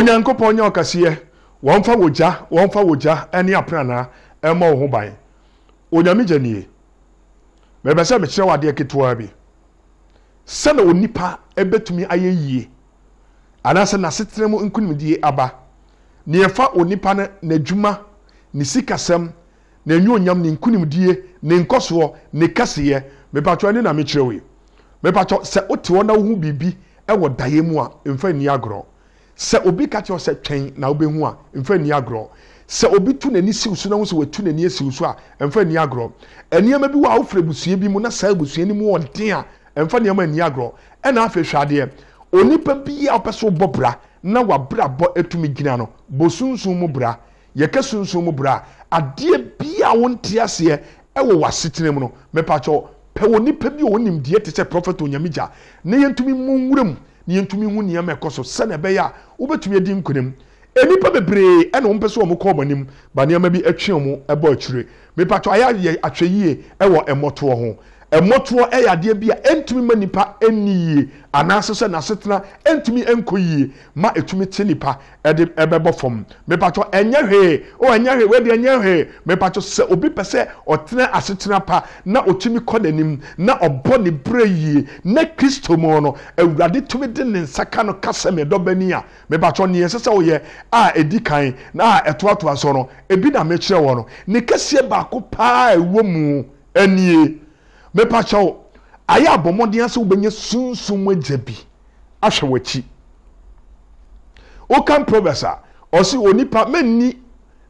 onyankopɔn nyɛ ɔkɛseɛ wɔmfa wogya wɔmfa wogya ɛne aprana ɛma wo ho ban onyame gya nie mɛbɛ sɛ mekyerɛ wo adeɛ ketewa bi sɛna onipa ɛbɛtumi ayɛ yie anaasɛ n'asetena mu nkonimdie aba neɛ fa onipa no n'adwuma ne sikasɛm n'enyi onyam ne nkonimdie ne nkɔsoɔ ne kaseɛ mepatwɔ ne na mekyerɛ wo yi mepatwɔ sɛ wote hɔ na wohu biribi ɛwɔ daeɛ mu a mfa nni agorɔ sɛ obi ka kyerɛ sɛ twɛn na wobɛhu a mfa ni agorɔ sɛ obi tu n'ani siw so na ho sɛ watu n'ani asiw so a mfa ni agorɔ nneɛma bi wɔ a wofiri abusua bi mu na saa abusua no mu wɔ den a mfa nneɛma ani agorɔ ɛna afei hwadeɛ onipa bi a ɔpɛ so bɔ bra na wabra bɔ atumi gyina no bɔ sunsun mu bra yɛka sunsun mu bra adeɛ bi a wɔnte aseɛ ɛwɔ w'asetena mu no mɛpakyɛw pɛ wɔ nipa bi a wɔnim deɛ te sɛ prɔfɛt onyamigya na yɛntumi mu nwura na yɛntumi hu nneɛma ɛkɔ so sɛnea ɛbɛyɛ a wobɛtumi adi nkonim e, nnipa bebree ɛna wɔn pɛ so wɔn kɔ wɔn anim ba nneɛma bi atwi wɔn ɛbɔ akyire mipatɔ ayɛ ayɛ yie ɛwɔ ɛmɔtoɔ ho ɛmɔtoɔ ɛyɛ adeɛ bi a ɛntumi ma nipa ɛnni yie anaasɛ sɛ n'asetena ɛntumi ɛnkɔ yie ma ɛtumi te nipa ɛde ɛbɛbɔ fam mipatɔ ɛnyɛ hwee o ɛnyɛ hwee wɛde ɛnyɛ hwee mipatɔ sɛ obi pɛ sɛ ɔtena asetena pa na ɔtumi kɔ n'anim na ɔbɔ ne bere yie na kristo mu no awurade tumi de ne nsa no kasa mi dɔbɛni a mipatɔ neɛ ɛsɛ sɛ ɔyɛ a ɛdi kan na a ɛtoatoa so no ebi na mɛkyerɛ wɔ no ne kɛseɛ baako paa ɛwɔ mu ɛnie mepakyɛ wo ayɛ abɔmmɔden sɛ wobɛnya sunsum agya bi ahwɛ w'akyi wokan proverbs a ɔsi onipa mɛnni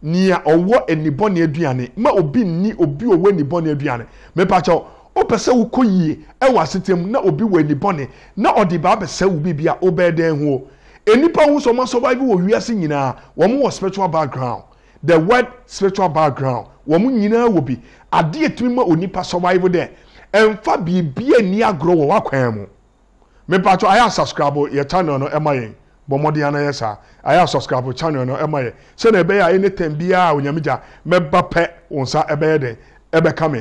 nea ɔwɔ enibɔne aduane ma obi nni obi owɔ enibɔne aduane mepakyɛ wo wopɛ sɛ wokɔ yie ɛwɔ asetɛm na obi wɔ enibɔne na ɔde baa bɛsɛ wo bibi a wobɛɛ dan ho enipa ho sɔma survive wɔ wiase nyinaa wɔn wɔ spiritual background the word spiritual background wɔn nyinaa wɔ bi adeɛ tumi ma onipa survive there ɛnfa biribi a ni agorɔ wɔ wakwan mu mipatɔ ayɛ a yɛ channel no ɛma yɛn bɔ mmɔden ana yɛ saa ayɛ a channel no ɛma yɛ sɛnɛ ɛbɛyɛ a anytime biara onyamigya mɛba pɛ wɔn nsa ɛbɛyɛ dɛ ɛbɛka mi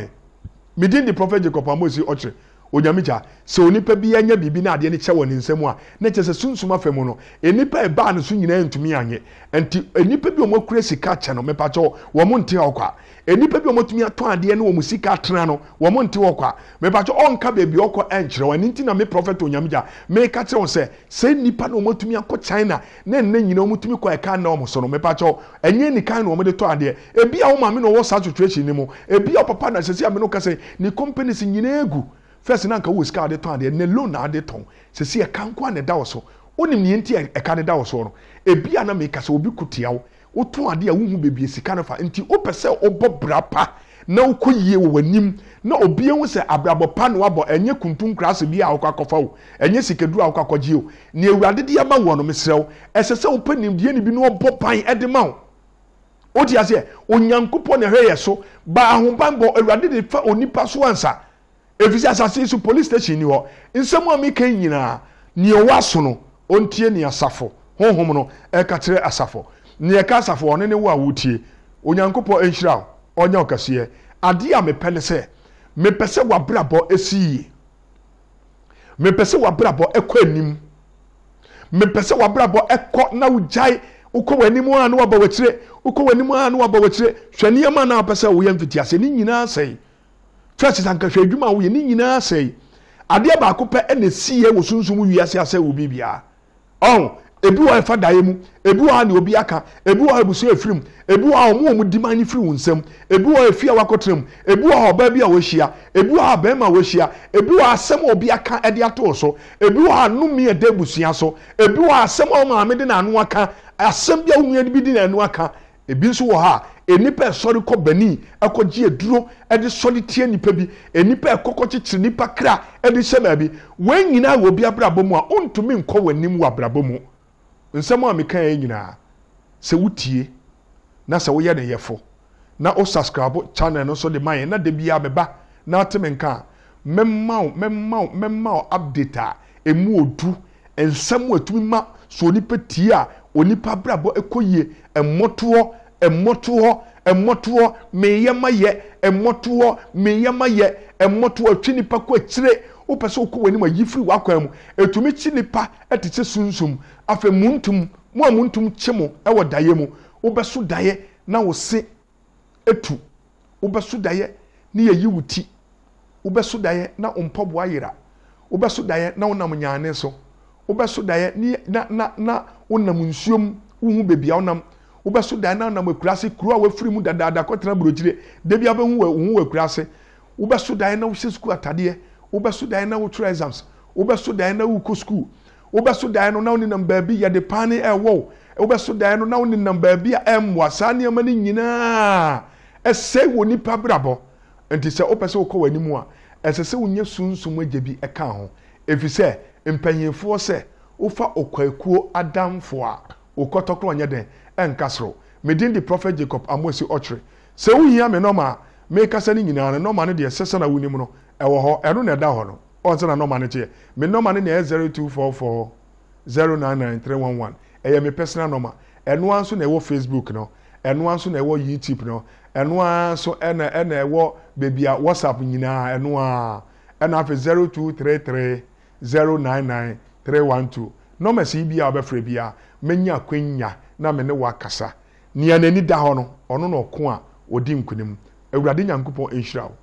mi din di prophet jacob amosi ɔkyerɛ onyame gya sɛ onipa bi anya biribi na adeɛ no kyɛ wɔ ne nsam a na kyerɛ sɛ sunsum afa mu no nipa ɛbaa no so nyinaa ntumi anyɛ nti nipa bi a wɔakura sika kyɛ no mepakyɛw wɔn mo nte hɔ kɔ bi a wɔtumi ato adeɛ no wɔn mo sika tena no wɔn mo nte hɔ kɔ ɔnka beebi ɔkɔ ɛnkyerɛ wɔn ɛni ti na me prɔfɛt onyame me meka kyerɛ wɔn sɛ sɛ nipa na wɔtumi akɔ china na nne nyinaa wɔtumi kɔ ɛka na wɔn so no mepakyɛw ɛnyɛ nika na wɔde to adeɛ ebi a maame na wɔwɔ saa situation ne mu ebi a papa na sɛ sɛ amena kasa ne companies nyinaa egu first na nka wo sika ade tɔn adeɛ ne loan na ade tɔn sisi ɛka nko a na ɛda wɔ so onim nea nti ɛka ne da wɔ so no ebi a na mɛ kasa obi ko tia wo wotɔn adeɛ a wohu beebi sika no fa nti wopɛ sɛ ɔbɔ bra pa na wokɔ yie wɔ w'anim na obi ehu sɛ abrabɔ pa na wabɔ ɛnyɛ kuntun kuraase bi a wɔkɔ akɔfa wo ɛnyɛ sikaduru a wɔkɔ akɔgye wo nea ewurade de ama wɔn no mesrɛw ɛsɛ sɛ wopɛ nimdeɛ ne bi na wɔbɔ pan ɛde ma wo o ti aseɛ na ɛhwɛ yɛ so ba ahobanbɔ ewurade de fa onipa so ansa efisɛ asase so police station ni hɔ nsɛm a mi ka nyinaa nea ɔwɔ aso no ɔntie nea asafo honhom no ɛka kyerɛ asafo nea ɛka asafo ɔne ne wo a wotie onyankopɔn nhyira ɔnyɛ ɔkɛseɛ adeɛ a mepɛ ne sɛ mepɛ sɛ wabrabɔ esi yie mepɛ sɛ wabrabɔ ɛkɔ anim mepɛ sɛ wabrabɔ ɛkɔ na wogyae wokɔ w'anim a na wabɔ w'akyire wokɔ w'anim a na wabɔ w'akyire hwɛ nneɛma na apɛ sɛ woyɛ mfitiase ne nyinaa sɛn churches ankahwɛ adwuma a woyɛ ne nyinaa sɛe adeɛ baako pɛ ɛna esi yɛ wɔ sunsun mu wiase asɛ wɔ biribiara ɔn ebi wɔ ɛfa daeɛ mu ebi wɔ ha na obi aka ebi wɔ ha ebusua efiri mu ebi wɔ ha ɔmo wɔn di man firi wɔn nsam ebi wɔ efi a wakɔtena mu ebi wɔ ha ɔbaa bi a wɔahyia ebi wɔ ha a wɔahyia ebi wɔ ha asɛm a obi aka ɛde ato so ebi wɔ ha nnumi ɛda ebusua so ebi wɔ ha asɛm a ɔmo maame de n'ano aka asɛm bi a wɔn nua bi de n'ano aka ebi nso wɔ ha enipa ɛsɔre kɔ benin ɛkɔgye eduro ɛde sɔre tie nipa bi enipa ɛkɔkɔ kyekyere nipa kra ɛde hyɛ baabi wɔn nyinaa wɔ bi abrabɔ mu a ontumi nkɔ wɔn anim wɔ abrabɔ mu nsɛm a meka yɛ nyinaa sɛ wotie na sɛ woyɛ ne yɛfo na o subscribe channel no nso de ma na de bi abɛba na ate me nka mɛma wo mɛma wo mɛma wo update a emu odu nsɛm a etumi ma so onipa tie a onipa abrabɔ ɛkɔ yie ɛmɔtoɔ ɛmmɔto hɔ ɛmmɔto hɔ meyɛma yɛ ɛmmɔto hɔ meyɛma yɛ ɛmmɔto hɔ twi nipa kɔ akyire wopɛ sɛ wokɔ w'anim ayi firi w'akwan mu ɛtumi kyi nipa ɛte sɛ sunsum afei mu ntum mu a mu kye mo ɛwɔ daeɛ mu wobɛso daeɛ na wo se etu wobɛso daeɛ ne yɛyi wo ti wobɛso daeɛ na wo mpɔboa yera wobɛso daeɛ na wonam nyaane so wobɛso daeɛ na na na wonam nsuom wohu baabi a wonam wobɛso dan na nam akuraase kuro a wafiri mu dadaada kɔtena burokyire da bi abɛhu wo wɔ akuraase wobɛso dan na wohyɛ sukuu atadeɛ wobɛso dan na wotwerɛ exams wobɛso dan na wokɔ sukuu wobɛso dan no na wonenam baabi yɛde pan ne ɛwɔ wobɛso dan no na wonenam baabi a ɛmmoa saa nneɛma no nyinaa ɛsɛe wɔ nipa brabɔ nti sɛ wopɛ sɛ wokɔ w'anim a ɛsɛ sɛ wonya sunsum agya bi ɛka ho ɛfiri mpanyinfoɔ sɛ wofa ɔkwakuo adamfoɔ a okɔtɔ korɔ nyɛ dɛn ɛnka soro medin de prophet jacob amosi ɔkyerɛ sɛ wohia me nɔma a mekasa no nyinaa no nɔma no deɛ sɛsɛ na wonim no ɛwɔ hɔ ɛno na ɛda hɔ no ɔnsɛ na nɔma no kyeɛ me nine nine three one one. ɛyɛ me personal nɔma ɛnoa nso na ɛwɔ facebook no ɛnoa nso na ɛwɔ youtube no ɛnoa nso ɛna ɛna ɛwɔ baabi a whatsapp nyinaa ɛnoa ɛna afei 0233 099 312 nɔma si bi a wɔbɛfrɛ biara mɛnya akwanya na mɛ wa kasa akasa nea n'ani da hɔ no ɔno na ɔko a ɔdi nkunim awurade nyankopɔn nhyira wo